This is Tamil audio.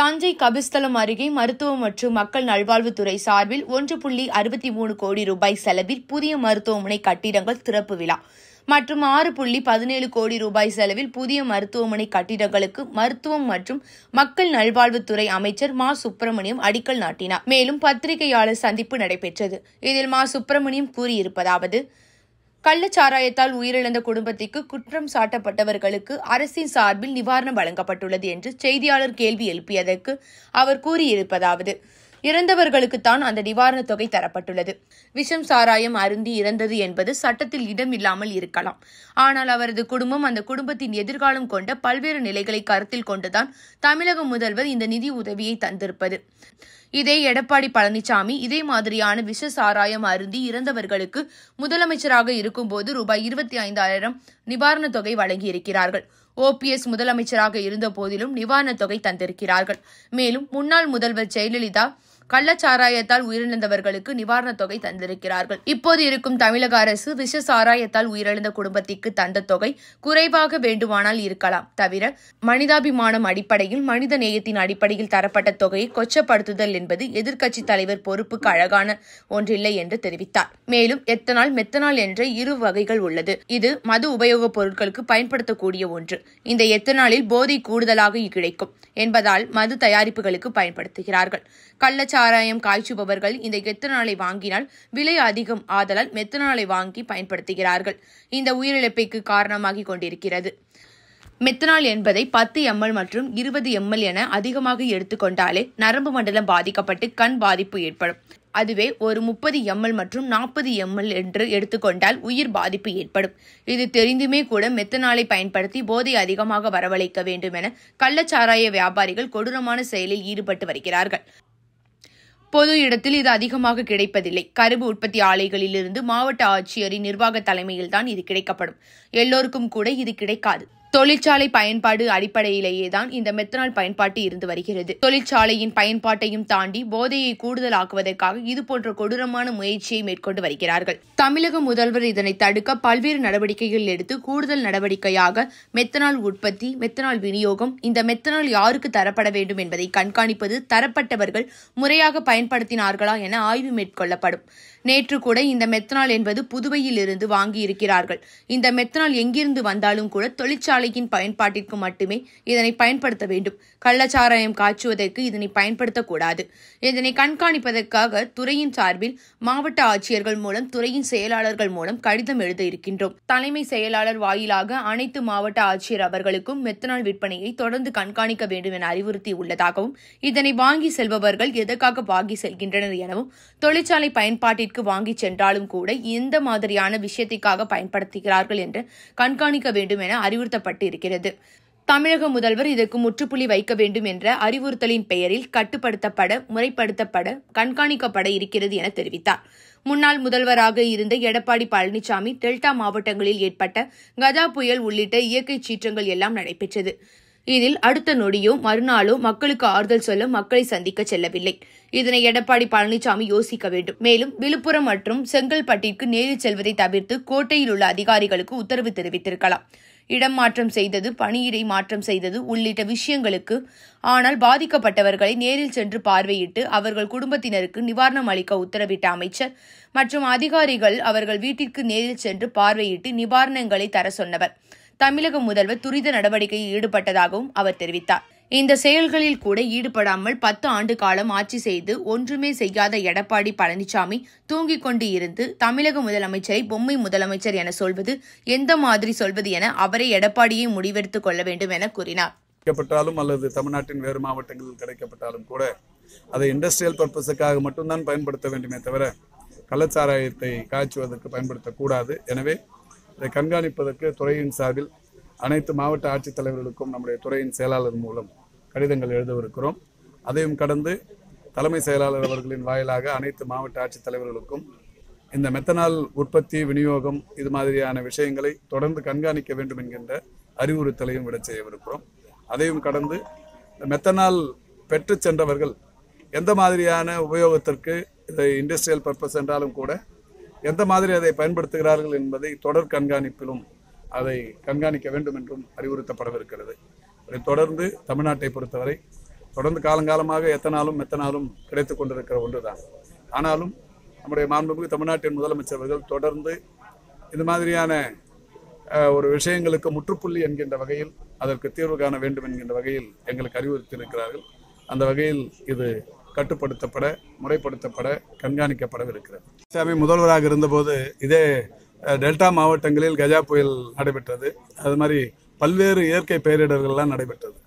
தஞ்சை கபிஸ்தலம் அருகே மருத்துவ மற்றும் மக்கள் நல்வாழ்வுத்துறை சார்பில் ஒன்று புள்ளி அறுபத்தி மூணு கோடி ரூபாய் செலவில் புதிய மருத்துவமனை கட்டிடங்கள் திறப்பு விழா மற்றும் ஆறு புள்ளி பதினேழு கோடி ரூபாய் செலவில் புதிய மருத்துவமனை கட்டிடங்களுக்கு மருத்துவம் மற்றும் மக்கள் நல்வாழ்வுத்துறை அமைச்சர் மா சுப்பிரமணியம் அடிக்கல் நாட்டினார் மேலும் பத்திரிகையாளர் சந்திப்பு நடைபெற்றது இதில் மா சுப்பிரமணியம் கூறியிருப்பதாவது கள்ளச்சாராயத்தால் உயிரிழந்த குடும்பத்திற்கு குற்றம் சாட்டப்பட்டவர்களுக்கு அரசின் சார்பில் நிவாரணம் வழங்கப்பட்டுள்ளது என்று செய்தியாளர் கேள்வி எழுப்பியதற்கு அவர் கூறியிருப்பதாவது இறந்தவர்களுக்குத்தான் அந்த நிவாரணத் தொகை தரப்பட்டுள்ளது விஷம் சாராயம் அருந்தி இறந்தது என்பது சட்டத்தில் இடம் இல்லாமல் இருக்கலாம் ஆனால் அவரது குடும்பம் அந்த குடும்பத்தின் எதிர்காலம் கொண்ட பல்வேறு நிலைகளை கருத்தில் கொண்டுதான் தமிழக முதல்வர் இந்த நிதி உதவியை தந்திருப்பது இதே எடப்பாடி பழனிசாமி இதே மாதிரியான விஷ சாராயம் அருந்தி இறந்தவர்களுக்கு முதலமைச்சராக இருக்கும்போது ரூபாய் இருபத்தி ஐந்தாயிரம் நிவாரணத் தொகை வழங்கியிருக்கிறார்கள் ஓபிஎஸ் முதலமைச்சராக இருந்த போதிலும் நிவாரணத் தொகை தந்திருக்கிறார்கள் மேலும் முன்னாள் முதல்வர் ஜெயலலிதா கள்ளச்சாராயத்தால் உயிரிழந்தவர்களுக்கு நிவாரணத் தொகை தந்திருக்கிறார்கள் இப்போது இருக்கும் தமிழக அரசு விஷ சாராயத்தால் உயிரிழந்த குடும்பத்திற்கு தந்த தொகை குறைவாக வேண்டுமானால் இருக்கலாம் தவிர மனிதாபிமானம் அடிப்படையில் மனித நேயத்தின் அடிப்படையில் தரப்பட்ட தொகையை கொச்சப்படுத்துதல் என்பது எதிர்க்கட்சித் தலைவர் பொறுப்புக்கு அழகான ஒன்றில்லை என்று தெரிவித்தார் மேலும் எத்தனால் மெத்தனால் என்ற இரு வகைகள் உள்ளது இது மது உபயோகப் பொருட்களுக்கு பயன்படுத்தக்கூடிய ஒன்று இந்த எத்தனாலில் போதை கூடுதலாக கிடைக்கும் என்பதால் மது தயாரிப்புகளுக்கு பயன்படுத்துகிறார்கள் கள்ளச்சா சாராயம் காய்ச்சுபவர்கள் இந்த எத்தனாலை வாங்கினால் விலை அதிகம் ஆதலால் மெத்தனாலை வாங்கி பயன்படுத்துகிறார்கள் இந்த உயிரிழப்பைக்கு காரணமாகிக் கொண்டிருக்கிறது மெத்தனால் என்பதை பத்து எம்எல் மற்றும் இருபது எம்எல் என அதிகமாக எடுத்துக்கொண்டாலே நரம்பு மண்டலம் பாதிக்கப்பட்டு கண் பாதிப்பு ஏற்படும் அதுவே ஒரு முப்பது எம்எல் மற்றும் நாற்பது எம்எல் என்று எடுத்துக்கொண்டால் உயிர் பாதிப்பு ஏற்படும் இது தெரிந்துமே கூட மெத்தனாலை பயன்படுத்தி போதை அதிகமாக வரவழைக்க வேண்டும் என கள்ளச்சாராய வியாபாரிகள் கொடூரமான செயலில் ஈடுபட்டு வருகிறார்கள் பொது இடத்தில் இது அதிகமாக கிடைப்பதில்லை கரும்பு உற்பத்தி ஆலைகளிலிருந்து மாவட்ட ஆட்சியரின் நிர்வாக தலைமையில்தான் இது கிடைக்கப்படும் எல்லோருக்கும் கூட இது கிடைக்காது தொழிற்சாலை பயன்பாடு அடிப்படையிலேயே தான் இந்த மெத்தனால் பயன்பாட்டு இருந்து வருகிறது தொழிற்சாலையின் பயன்பாட்டையும் தாண்டி போதையை கூடுதலாக்குவதற்காக இதுபோன்ற கொடூரமான முயற்சியை மேற்கொண்டு வருகிறார்கள் தமிழக முதல்வர் இதனை தடுக்க பல்வேறு நடவடிக்கைகள் எடுத்து கூடுதல் நடவடிக்கையாக மெத்தனால் உற்பத்தி மெத்தனால் விநியோகம் இந்த மெத்தனால் யாருக்கு தரப்பட வேண்டும் என்பதை கண்காணிப்பது தரப்பட்டவர்கள் முறையாக பயன்படுத்தினார்களா என ஆய்வு மேற்கொள்ளப்படும் நேற்று கூட இந்த மெத்தனால் என்பது புதுவையில் இருந்து வாங்கியிருக்கிறார்கள் இந்த மெத்தனால் எங்கிருந்து வந்தாலும் கூட தொழிற்சாலை தொழிற்சாலையின் பயன்பாட்டிற்கு மட்டுமே இதனை பயன்படுத்த வேண்டும் கள்ளச்சாராயம் காய்ச்சுவதற்கு இதனை பயன்படுத்தக்கூடாது இதனை கண்காணிப்பதற்காக துறையின் சார்பில் மாவட்ட ஆட்சியர்கள் மூலம் துறையின் செயலாளர்கள் மூலம் கடிதம் எழுத இருக்கின்றோம் தலைமை செயலாளர் வாயிலாக அனைத்து மாவட்ட ஆட்சியர் அவர்களுக்கும் மெத்தனால் விற்பனையை தொடர்ந்து கண்காணிக்க வேண்டும் என அறிவுறுத்தி உள்ளதாகவும் இதனை வாங்கி செல்பவர்கள் எதற்காக வாங்கி செல்கின்றனர் எனவும் தொழிற்சாலை பயன்பாட்டிற்கு வாங்கி சென்றாலும் கூட எந்த மாதிரியான விஷயத்திற்காக பயன்படுத்துகிறார்கள் என்று கண்காணிக்க வேண்டும் என அறிவுறுத்தப்பட்டது வழங்கப்பட்டிருக்கிறது தமிழக முதல்வர் இதற்கு முற்றுப்புள்ளி வைக்க வேண்டும் என்ற அறிவுறுத்தலின் பெயரில் கட்டுப்படுத்தப்பட முறைப்படுத்தப்பட கண்காணிக்கப்பட இருக்கிறது என தெரிவித்தார் முன்னாள் முதல்வராக இருந்த எடப்பாடி பழனிசாமி டெல்டா மாவட்டங்களில் ஏற்பட்ட கஜா புயல் உள்ளிட்ட இயற்கை சீற்றங்கள் எல்லாம் நடைபெற்றது இதில் அடுத்த நொடியோ மறுநாளோ மக்களுக்கு ஆறுதல் சொல்ல மக்களை சந்திக்க செல்லவில்லை இதனை எடப்பாடி பழனிசாமி யோசிக்க வேண்டும் மேலும் விழுப்புரம் மற்றும் செங்கல்பட்டிற்கு நேரில் செல்வதை தவிர்த்து கோட்டையில் உள்ள அதிகாரிகளுக்கு உத்தரவு தெரிவித்திருக்கலாம் இடம் மாற்றம் செய்தது பணியிடை மாற்றம் செய்தது உள்ளிட்ட விஷயங்களுக்கு ஆனால் பாதிக்கப்பட்டவர்களை நேரில் சென்று பார்வையிட்டு அவர்கள் குடும்பத்தினருக்கு நிவாரணம் அளிக்க உத்தரவிட்ட அமைச்சர் மற்றும் அதிகாரிகள் அவர்கள் வீட்டிற்கு நேரில் சென்று பார்வையிட்டு நிவாரணங்களை தர சொன்னவர் தமிழக முதல்வர் துரித நடவடிக்கையில் ஈடுபட்டதாகவும் அவர் தெரிவித்தார் இந்த செயல்களில் கூட ஈடுபடாமல் பத்து ஆண்டு காலம் ஆட்சி செய்து ஒன்றுமே செய்யாத எடப்பாடி பழனிசாமி தூங்கிக் கொண்டு இருந்து தமிழக முதலமைச்சரை பொம்மை முதலமைச்சர் என சொல்வது எந்த மாதிரி சொல்வது என அவரே எடப்பாடியை முடிவெடுத்துக் கொள்ள வேண்டும் என கூறினார் கிடைக்கப்பட்டாலும் அல்லது தமிழ்நாட்டின் வேறு மாவட்டங்களில் கிடைக்கப்பட்டாலும் கூட அதை இண்டஸ்ட்ரியல் பர்பஸுக்காக மட்டும்தான் பயன்படுத்த வேண்டுமே தவிர கள்ளச்சாராயத்தை காய்ச்சுவதற்கு பயன்படுத்தக்கூடாது எனவே இதை கண்காணிப்பதற்கு துறையின் சார்பில் அனைத்து மாவட்ட ஆட்சித்தலைவர்களுக்கும் நம்முடைய துறையின் செயலாளர் மூலம் கடிதங்கள் எழுதவிருக்கிறோம் அதையும் கடந்து தலைமை செயலாளர் அவர்களின் வாயிலாக அனைத்து மாவட்ட ஆட்சித்தலைவர்களுக்கும் இந்த மெத்தனால் உற்பத்தி விநியோகம் இது மாதிரியான விஷயங்களை தொடர்ந்து கண்காணிக்க வேண்டும் என்கின்ற அறிவுறுத்தலையும் விட செய்யவிருக்கிறோம் அதையும் கடந்து மெத்தனால் பெற்று சென்றவர்கள் எந்த மாதிரியான உபயோகத்திற்கு இதை இண்டஸ்ட்ரியல் பர்பஸ் என்றாலும் கூட எந்த மாதிரி அதை பயன்படுத்துகிறார்கள் என்பதை தொடர் கண்காணிப்பிலும் அதை கண்காணிக்க வேண்டும் என்றும் அறிவுறுத்தப்படவிருக்கிறது அதை தொடர்ந்து தமிழ்நாட்டை பொறுத்தவரை தொடர்ந்து காலங்காலமாக எத்தனாலும் எத்தனாலும் கிடைத்து கொண்டிருக்கிற ஒன்றுதான் ஆனாலும் நம்முடைய மாண்புமிகு தமிழ்நாட்டின் முதலமைச்சர் தொடர்ந்து இது மாதிரியான ஒரு விஷயங்களுக்கு முற்றுப்புள்ளி என்கின்ற வகையில் அதற்கு தீர்வு காண வேண்டும் என்கின்ற வகையில் எங்களுக்கு அறிவுறுத்தியிருக்கிறார்கள் அந்த வகையில் இது கட்டுப்படுத்தப்பட முறைப்படுத்தப்பட கண்காணிக்கப்படவிருக்கிறது சாமி முதல்வராக இருந்தபோது இதே டெல்டா மாவட்டங்களில் கஜா புயல் நடைபெற்றது அது மாதிரி பல்வேறு இயற்கை பேரிடர்கள்லாம் நடைபெற்றது